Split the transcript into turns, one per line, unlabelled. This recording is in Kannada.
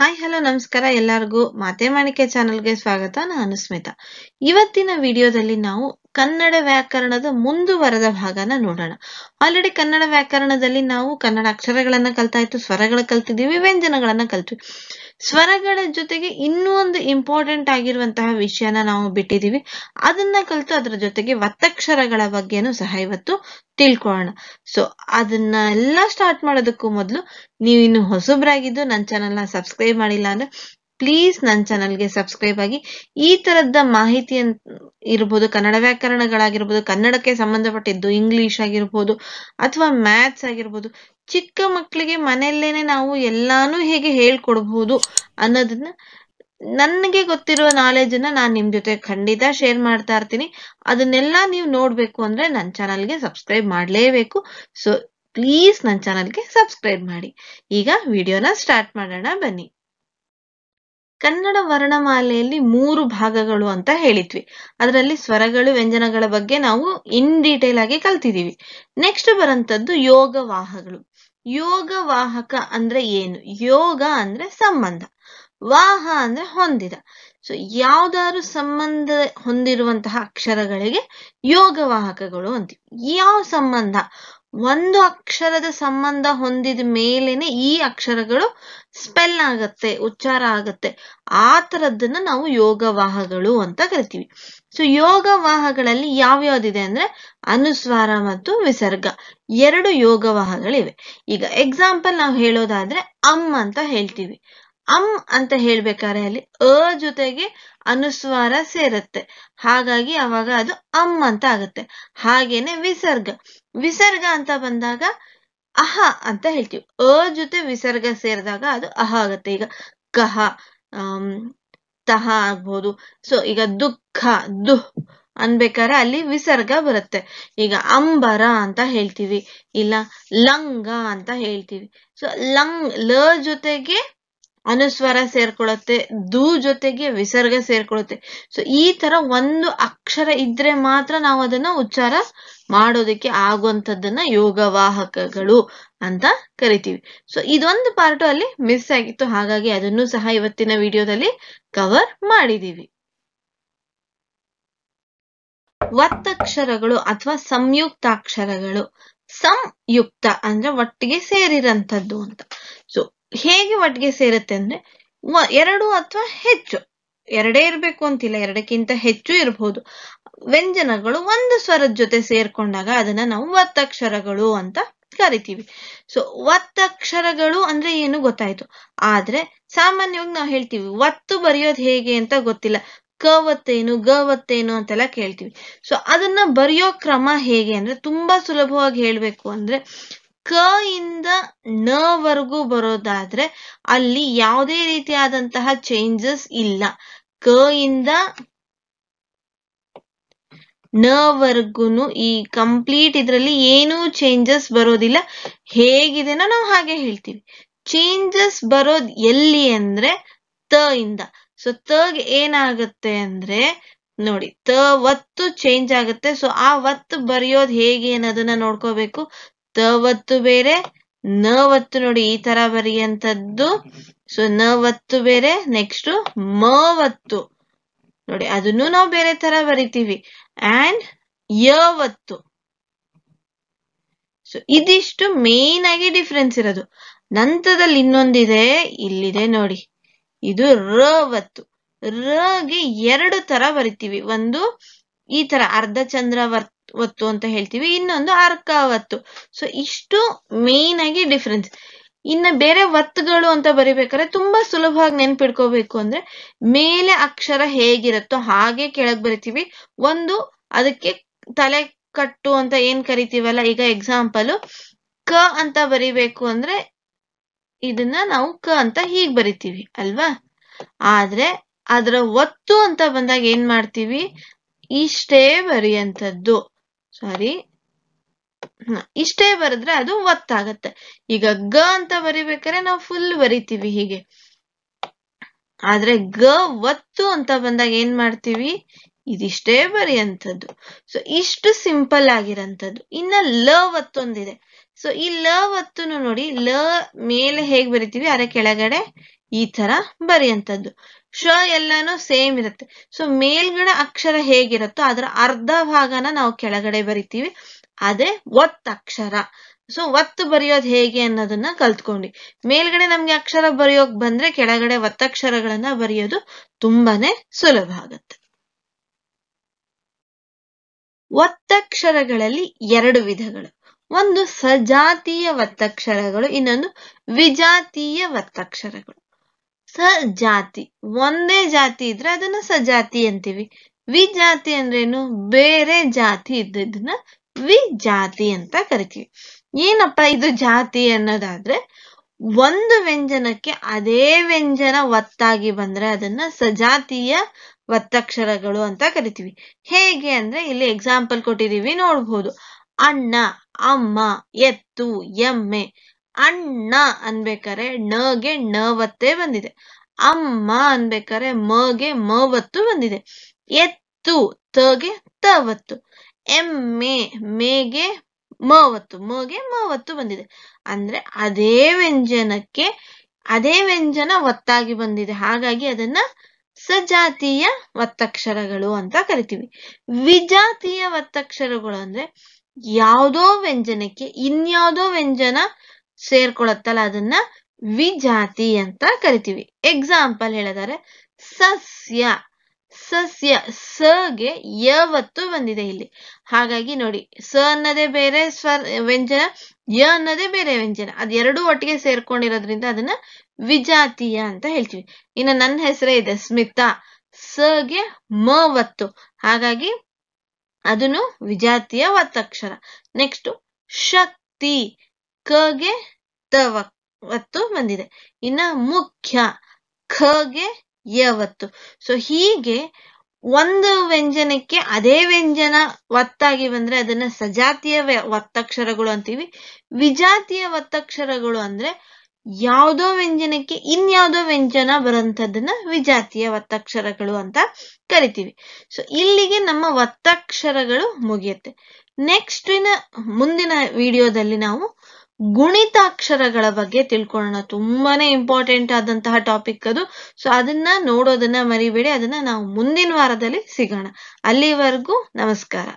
ಹಾಯ್ ಹಲೋ ನಮಸ್ಕಾರ ಎಲ್ಲರಿಗೂ ಮಾತೆ ಮಾಣಿಕೆ ಚಾನಲ್ಗೆ ಸ್ವಾಗತ ನಾನು ಸ್ಮಿತಾ ಇವತ್ತಿನ ವಿಡಿಯೋದಲ್ಲಿ ನಾವು ಕನ್ನಡ ವ್ಯಾಕರಣದ ಮುಂದುವರೆದ ಭಾಗನ ನೋಡೋಣ ಆಲ್ರೆಡಿ ಕನ್ನಡ ವ್ಯಾಕರಣದಲ್ಲಿ ನಾವು ಕನ್ನಡ ಅಕ್ಷರಗಳನ್ನ ಇತ್ತು ಸ್ವರಗಳ ಕಲ್ತಿದೀವಿ ವ್ಯಂಜನಗಳನ್ನ ಕಲ್ತೀವಿ ಸ್ವರಗಳ ಜೊತೆಗೆ ಇನ್ನೂ ಒಂದು ಇಂಪಾರ್ಟೆಂಟ್ ಆಗಿರುವಂತಹ ವಿಷಯನ ನಾವು ಬಿಟ್ಟಿದೀವಿ ಅದನ್ನ ಕಲ್ತು ಅದರ ಜೊತೆಗೆ ಒತ್ತಕ್ಷರಗಳ ಬಗ್ಗೆನು ಸಹ ಇವತ್ತು ತಿಳ್ಕೊಳ್ಳೋಣ ಸೊ ಅದನ್ನ ಎಲ್ಲ ಸ್ಟಾರ್ಟ್ ಮಾಡೋದಕ್ಕೂ ಮೊದಲು ನೀವು ಇನ್ನು ಹೊಸಬ್ರಾಗಿದ್ದು ನನ್ನ ಚಾನೆಲ್ನ ಸಬ್ಸ್ಕ್ರೈಬ್ ಮಾಡಿಲ್ಲ ಅಂದ್ರೆ ಪ್ಲೀಸ್ ನನ್ನ ಚಾನಲ್ಗೆ ಸಬ್ಸ್ಕ್ರೈಬ್ ಆಗಿ ಈ ತರದ ಮಾಹಿತಿ ಇರ್ಬೋದು ಕನ್ನಡ ವ್ಯಾಕರಣಗಳಾಗಿರ್ಬೋದು ಕನ್ನಡಕ್ಕೆ ಸಂಬಂಧಪಟ್ಟಿದ್ದು ಇಂಗ್ಲಿಷ್ ಆಗಿರ್ಬೋದು ಅಥವಾ ಮ್ಯಾಥ್ಸ್ ಆಗಿರ್ಬೋದು ಚಿಕ್ಕ ಮಕ್ಕಳಿಗೆ ಮನೆಯಲ್ಲೇನೆ ನಾವು ಎಲ್ಲಾನು ಹೇಗೆ ಹೇಳ್ಕೊಡ್ಬಹುದು ಅನ್ನೋದನ್ನ ನನಗೆ ಗೊತ್ತಿರೋ ಅನ್ನ ನಾನು ನಿಮ್ ಜೊತೆ ಖಂಡಿತ ಶೇರ್ ಮಾಡ್ತಾ ಇರ್ತೀನಿ ಅದನ್ನೆಲ್ಲ ನೀವು ನೋಡ್ಬೇಕು ಅಂದ್ರೆ ನನ್ನ ಚಾನಲ್ಗೆ ಸಬ್ಸ್ಕ್ರೈಬ್ ಮಾಡಲೇಬೇಕು ಸೊ ಪ್ಲೀಸ್ ನನ್ನ ಚಾನಲ್ಗೆ ಸಬ್ಸ್ಕ್ರೈಬ್ ಮಾಡಿ ಈಗ ವಿಡಿಯೋನ ಸ್ಟಾರ್ಟ್ ಮಾಡೋಣ ಬನ್ನಿ ಕನ್ನಡ ವರ್ಣಮಾಲೆಯಲ್ಲಿ ಮೂರು ಭಾಗಗಳು ಅಂತ ಹೇಳಿದ್ವಿ ಅದರಲ್ಲಿ ಸ್ವರಗಳು ವ್ಯಂಜನಗಳ ಬಗ್ಗೆ ನಾವು ಇನ್ ಡೀಟೇಲ್ ಆಗಿ ಕಲ್ತಿದೀವಿ ನೆಕ್ಸ್ಟ್ ಬರೋಂಥದ್ದು ಯೋಗವಾಹಗಳು ಯೋಗವಾಹಕ ಅಂದ್ರೆ ಏನು ಯೋಗ ಅಂದ್ರೆ ಸಂಬಂಧ ವಾಹ ಅಂದ್ರೆ ಹೊಂದಿದ ಸೊ ಯಾವ್ದಾದ್ರು ಸಂಬಂಧ ಹೊಂದಿರುವಂತಹ ಅಕ್ಷರಗಳಿಗೆ ಯೋಗವಾಹಕಗಳು ಅಂತೀವಿ ಯಾವ ಸಂಬಂಧ ಒಂದು ಅಕ್ಷರದ ಸಂಬಂಧ ಹೊಂದಿದ ಮೇಲೇನೆ ಈ ಅಕ್ಷರಗಳು ಸ್ಪೆಲ್ ಆಗತ್ತೆ ಉಚ್ಚಾರ ಆಗತ್ತೆ ಆ ತರದ್ದನ್ನ ನಾವು ಯೋಗವಾಹಗಳು ಅಂತ ಕರಿತೀವಿ ಸೊ ಯೋಗವಾಹಗಳಲ್ಲಿ ಯಾವ್ಯಾವ್ದಿದೆ ಅಂದ್ರೆ ಅನುಸ್ವಾರ ಮತ್ತು ವಿಸರ್ಗ ಎರಡು ಯೋಗವಾಹಗಳಿವೆ ಈಗ ಎಕ್ಸಾಂಪಲ್ ನಾವು ಹೇಳೋದಾದ್ರೆ ಅಮ್ ಅಂತ ಹೇಳ್ತೀವಿ ಅಮ್ ಅಂತ ಹೇಳ್ಬೇಕಾದ್ರೆ ಅಲ್ಲಿ ಅ ಜೊತೆಗೆ ಅನುಸ್ವಾರ ಸೇರತ್ತೆ ಹಾಗಾಗಿ ಅವಾಗ ಅದು ಅಮ್ ಅಂತ ಆಗುತ್ತೆ ಹಾಗೇನೆ ವಿಸರ್ಗ ವಿಸರ್ಗ ಅಂತ ಬಂದಾಗ ಅಹ ಅಂತ ಹೇಳ್ತೀವಿ ಅ ಜೊತೆ ವಿಸರ್ಗ ಸೇರಿದಾಗ ಅದು ಅಹ ಆಗುತ್ತೆ ಈಗ ಕಹ ತಹ ಆಗ್ಬೋದು ಸೊ ಈಗ ದುಃಖ ದುಃ ಅನ್ಬೇಕಾದ್ರೆ ಅಲ್ಲಿ ವಿಸರ್ಗ ಬರುತ್ತೆ ಈಗ ಅಂಬರ ಅಂತ ಹೇಳ್ತೀವಿ ಇಲ್ಲ ಲಂಗ ಅಂತ ಹೇಳ್ತೀವಿ ಸೊ ಲಂಗ್ ಲ ಜೊತೆಗೆ ಅನುಸ್ವರ ಸೇರ್ಕೊಳ್ಳುತ್ತೆ ದು ಜೊತೆಗೆ ವಿಸರ್ಗ ಸೇರ್ಕೊಳ್ಳುತ್ತೆ ಸೊ ಈ ತರ ಒಂದು ಅಕ್ಷರ ಇದ್ರೆ ಮಾತ್ರ ನಾವು ಅದನ್ನ ಉಚ್ಚಾರ ಮಾಡೋದಕ್ಕೆ ಆಗುವಂಥದ್ದನ್ನ ಯೋಗವಾಹಕಗಳು ಅಂತ ಕರಿತೀವಿ ಸೊ ಇದೊಂದು ಪಾರ್ಟು ಅಲ್ಲಿ ಮಿಸ್ ಆಗಿತ್ತು ಹಾಗಾಗಿ ಅದನ್ನು ಸಹ ಇವತ್ತಿನ ವಿಡಿಯೋದಲ್ಲಿ ಕವರ್ ಮಾಡಿದೀವಿ ಒತ್ತಕ್ಷರಗಳು ಅಥವಾ ಸಂಯುಕ್ತಾಕ್ಷರಗಳು ಸಂಯುಕ್ತ ಅಂದ್ರೆ ಒಟ್ಟಿಗೆ ಸೇರಿರಂಥದ್ದು ಅಂತ ಸೊ ಹೇಗೆ ಒಟ್ಟಿಗೆ ಸೇರುತ್ತೆ ಅಂದ್ರೆ ಎರಡು ಅಥವಾ ಹೆಚ್ಚು ಎರಡೇ ಇರಬೇಕು ಅಂತಿಲ್ಲ ಎರಡಕ್ಕಿಂತ ಹೆಚ್ಚು ಇರಬಹುದು ವ್ಯಂಜನಗಳು ಒಂದು ಸ್ವರದ ಜೊತೆ ಸೇರ್ಕೊಂಡಾಗ ಅದನ್ನ ನಾವು ಒತ್ತಕ್ಷರಗಳು ಅಂತ ಕರಿತೀವಿ ಸೊ ಒತ್ತಕ್ಷರಗಳು ಅಂದ್ರೆ ಏನು ಗೊತ್ತಾಯ್ತು ಆದ್ರೆ ಸಾಮಾನ್ಯವಾಗಿ ನಾವು ಹೇಳ್ತೀವಿ ಒತ್ತು ಬರೆಯೋದು ಹೇಗೆ ಅಂತ ಗೊತ್ತಿಲ್ಲ ಕ ಒತ್ತೇನು ಗ ಒತ್ತೇನು ಅಂತೆಲ್ಲ ಕೇಳ್ತೀವಿ ಸೊ ಅದನ್ನ ಬರೆಯೋ ಕ್ರಮ ಹೇಗೆ ಅಂದ್ರೆ ತುಂಬಾ ಸುಲಭವಾಗಿ ಹೇಳ್ಬೇಕು ಅಂದ್ರೆ ಕ ಇಂದ ನ ವರೆಗೂ ಬರೋದಾದ್ರೆ ಅಲ್ಲಿ ಯಾವುದೇ ರೀತಿಯಾದಂತಹ ಚೇಂಜಸ್ ಇಲ್ಲ ಕ ಇಂದ ನ ವರ್ಗುನು ಈ ಕಂಪ್ಲೀಟ್ ಇದರಲ್ಲಿ ಏನೂ ಚೇಂಜಸ್ ಬರೋದಿಲ್ಲ ಹೇಗಿದೆನೋ ನಾವು ಹಾಗೆ ಹೇಳ್ತೀವಿ ಚೇಂಜಸ್ ಬರೋದ್ ಎಲ್ಲಿ ಅಂದ್ರೆ ತ ಇಂದ ಸೊ ತಗ್ ಏನಾಗುತ್ತೆ ಅಂದ್ರೆ ನೋಡಿ ತ ಒತ್ತು ಚೇಂಜ್ ಆಗುತ್ತೆ ಸೊ ಆ ಒತ್ತು ಬರೆಯೋದ್ ಹೇಗೆ ಅನ್ನೋದನ್ನ ನೋಡ್ಕೋಬೇಕು ತ ಒತ್ತು ಬೇರೆ ನ ಒತ್ತು ನೋಡಿ ಈ ತರ ಬರೆಯಂತದ್ದು ಸೊ ನವತ್ತು ಬೇರೆ ನೆಕ್ಸ್ಟ್ ಮ ನೋಡಿ ಅದನ್ನು ನಾವು ಬೇರೆ ತರ ಬರಿತೀವಿ ಅಂಡ್ ಯ ಸೊ ಇದಿಷ್ಟು ಮೇನ್ ಆಗಿ ಡಿಫ್ರೆನ್ಸ್ ಇರೋದು ನಂತರದಲ್ಲಿ ಇನ್ನೊಂದಿದೆ ಇಲ್ಲಿದೆ ನೋಡಿ ಇದು ರ ಒತ್ತು ರಗೆ ಎರಡು ತರ ಬರಿತೀವಿ ಒಂದು ಈ ತರ ಅರ್ಧ ಚಂದ್ರ ಒತ್ತು ಅಂತ ಹೇಳ್ತೀವಿ ಇನ್ನೊಂದು ಅರ್ಕ ಒತ್ತು ಸೊ ಇಷ್ಟು ಮೇನ್ ಆಗಿ ಡಿಫ್ರೆನ್ಸ್ ಇನ್ನು ಬೇರೆ ಒತ್ತುಗಳು ಅಂತ ಬರಿಬೇಕಾದ್ರೆ ತುಂಬಾ ಸುಲಭವಾಗಿ ನೆನ್ಪಿಡ್ಕೋಬೇಕು ಅಂದ್ರೆ ಮೇಲೆ ಅಕ್ಷರ ಹೇಗಿರುತ್ತೋ ಹಾಗೆ ಕೆಳಗ್ ಬರಿತೀವಿ ಒಂದು ಅದಕ್ಕೆ ತಲೆ ಕಟ್ಟು ಅಂತ ಏನ್ ಕರಿತೀವಲ್ಲ ಈಗ ಎಕ್ಸಾಂಪಲ್ ಕ ಅಂತ ಬರಿಬೇಕು ಅಂದ್ರೆ ಇದನ್ನ ನಾವು ಕ ಅಂತ ಹೀಗ್ ಬರಿತೀವಿ ಅಲ್ವಾ ಆದ್ರೆ ಅದರ ಒತ್ತು ಅಂತ ಬಂದಾಗ ಏನ್ ಮಾಡ್ತೀವಿ ಇಷ್ಟೇ ಬರೆಯಂಥದ್ದು ಸಾರಿ ಇಷ್ಟೇ ಬರೆದ್ರೆ ಅದು ಒತ್ತಾಗತ್ತೆ ಈಗ ಗ ಅಂತ ಬರಿಬೇಕಾದ್ರೆ ನಾವು ಫುಲ್ ಬರಿತೀವಿ ಹೀಗೆ ಆದ್ರೆ ಗ ಒತ್ತು ಅಂತ ಬಂದಾಗ ಏನ್ ಮಾಡ್ತೀವಿ ಇದಿಷ್ಟೇ ಬರಿಯಂಥದ್ದು ಸೊ ಇಷ್ಟು ಸಿಂಪಲ್ ಆಗಿರಂಥದ್ದು ಇನ್ನ ಲ ಒತ್ತೊಂದಿದೆ ಸೊ ಈ ಲ ಒತ್ತುನು ನೋಡಿ ಲ ಮೇಲೆ ಹೇಗ್ ಬರಿತೀವಿ ಅರೆ ಕೆಳಗಡೆ ಈ ತರ ಬರೆಯಂತದ್ದು ಶ ಎಲ್ಲಾನು ಸೇಮ್ ಇರುತ್ತೆ ಸೊ ಮೇಲ್ಗಡೆ ಅಕ್ಷರ ಹೇಗಿರುತ್ತೋ ಅದರ ಅರ್ಧ ಭಾಗನ ನಾವು ಕೆಳಗಡೆ ಬರಿತೀವಿ ಅದೇ ಒತ್ತಕ್ಷರ ಸೊ ಒತ್ತು ಬರೆಯೋದು ಹೇಗೆ ಅನ್ನೋದನ್ನ ಕಲ್ತ್ಕೊಂಡಿ ಮೇಲ್ಗಡೆ ನಮ್ಗೆ ಅಕ್ಷರ ಬರೆಯೋಕ್ ಬಂದ್ರೆ ಕೆಳಗಡೆ ಒತ್ತಕ್ಷರಗಳನ್ನ ಬರೆಯೋದು ತುಂಬಾನೇ ಸುಲಭ ಆಗತ್ತೆ ಒತ್ತಕ್ಷರಗಳಲ್ಲಿ ಎರಡು ವಿಧಗಳು ಒಂದು ಸಜಾತೀಯ ಒತ್ತಕ್ಷರಗಳು ಇನ್ನೊಂದು ವಿಜಾತೀಯ ಒತ್ತಕ್ಷರಗಳು ಸಜಾತಿ ಒಂದೇ ಜಾತಿ ಇದ್ರೆ ಅದನ್ನ ಸಜಾತಿ ಅಂತೀವಿ ವಿಜಾತಿ ಅಂದ್ರೇನು ಬೇರೆ ಜಾತಿ ಇದ್ದದನ್ನ ವಿಜಾತಿ ಅಂತ ಕರಿತೀವಿ ಏನಪ್ಪ ಇದು ಜಾತಿ ಅನ್ನೋದಾದ್ರೆ ಒಂದು ವ್ಯಂಜನಕ್ಕೆ ಅದೇ ವ್ಯಂಜನ ಒತ್ತಾಗಿ ಬಂದ್ರೆ ಅದನ್ನ ಸಜಾತಿಯ ಒತ್ತಕ್ಷರಗಳು ಅಂತ ಕರಿತೀವಿ ಹೇಗೆ ಅಂದ್ರೆ ಇಲ್ಲಿ ಎಕ್ಸಾಂಪಲ್ ಕೊಟ್ಟಿದೀವಿ ನೋಡ್ಬೋದು ಅಣ್ಣ ಅಮ್ಮ ಎತ್ತು ಎಮ್ಮೆ ಅಣ್ಣ ಅನ್ಬೇಕಾರೆ ಣಗೆ ಣವತ್ತೆ ಬಂದಿದೆ ಅಮ್ಮ ಅನ್ಬೇಕಾರೆ ಮಗೆ ಮವತ್ತು ಬಂದಿದೆ ಎತ್ತು ತಗೆ ತವತ್ತು ಎಮ್ಮೆ ಮೇಗೆ ಮವತ್ತು ಮಗೆ ಮವತ್ತು ಬಂದಿದೆ ಅಂದ್ರೆ ಅದೇ ವ್ಯಂಜನಕ್ಕೆ ಅದೇ ವ್ಯಂಜನ ಒತ್ತಾಗಿ ಬಂದಿದೆ ಹಾಗಾಗಿ ಅದನ್ನ ಸಜಾತಿಯ ಒತ್ತಕ್ಷರಗಳು ಅಂತ ಕರಿತೀವಿ ವಿಜಾತಿಯ ಒತ್ತಕ್ಷರಗಳು ಅಂದ್ರೆ ಯಾವುದೋ ವ್ಯಂಜನಕ್ಕೆ ಇನ್ಯಾವುದೋ ವ್ಯಂಜನ ಸೇರ್ಕೊಳತ್ತಲ್ಲ ಅದನ್ನ ವಿಜಾತಿ ಅಂತ ಕರಿತೀವಿ ಎಕ್ಸಾಂಪಲ್ ಹೇಳಿದರೆ ಸಸ್ಯ ಸಸ್ಯ ಸಗೆ ಯವತ್ತು ಬಂದಿದೆ ಇಲ್ಲಿ ಹಾಗಾಗಿ ನೋಡಿ ಸ ಅನ್ನೋದೇ ಬೇರೆ ಸ್ವರ್ ವ್ಯಂಜನ ಯ ಅನ್ನೋದೇ ಬೇರೆ ವ್ಯಂಜನ ಎರಡು ಒಟ್ಟಿಗೆ ಸೇರ್ಕೊಂಡಿರೋದ್ರಿಂದ ಅದನ್ನ ವಿಜಾತೀಯ ಅಂತ ಹೇಳ್ತೀವಿ ಇನ್ನು ನನ್ನ ಹೆಸರೇ ಇದೆ ಸ್ಮಿತಾ ಸಗೆ ಗೆ ಮವತ್ತು ಹಾಗಾಗಿ ಅದನ್ನು ವಿಜಾತಿಯ ಒತ್ತಕ್ಷರ ನೆಕ್ಸ್ಟ್ ಶಕ್ತಿ ಕಗೆ ತವತ್ತು ಬಂದಿದೆ ಇನ್ನ ಮುಖ್ಯ ಖಗೆ ಯವತ್ತು ಸೊ ಹೀಗೆ ಒಂದು ವ್ಯಂಜನಕ್ಕೆ ಅದೇ ವ್ಯಂಜನ ಒತ್ತಾಗಿ ಬಂದ್ರೆ ಅದನ್ನ ಸಜಾತಿಯ ಒತ್ತಕ್ಷರಗಳು ಅಂತೀವಿ ವಿಜಾತಿಯ ಒತ್ತಕ್ಷರಗಳು ಅಂದ್ರೆ ಯಾವುದೋ ವ್ಯಂಜನಕ್ಕೆ ಇನ್ಯಾವುದೋ ವ್ಯಂಜನ ಬರೋಂಥದ್ದನ್ನ ವಿಜಾತಿಯ ಒತ್ತಕ್ಷರಗಳು ಅಂತ ಕರಿತೀವಿ ಸೊ ಇಲ್ಲಿಗೆ ನಮ್ಮ ಒತ್ತಕ್ಷರಗಳು ಮುಗಿಯುತ್ತೆ ನೆಕ್ಸ್ಟಿನ ಮುಂದಿನ ವಿಡಿಯೋದಲ್ಲಿ ನಾವು ಗುಣಿತಾಕ್ಷರಗಳ ಬಗ್ಗೆ ತಿಳ್ಕೊಳ್ಳೋಣ ತುಂಬಾನೇ ಇಂಪಾರ್ಟೆಂಟ್ ಆದಂತಹ ಟಾಪಿಕ್ ಅದು ಸೊ ಅದನ್ನ ನೋಡೋದನ್ನ ಮರಿಬೇಡಿ ಅದನ್ನ ನಾವು ಮುಂದಿನ ವಾರದಲ್ಲಿ ಸಿಗೋಣ ಅಲ್ಲಿವರೆಗೂ ನಮಸ್ಕಾರ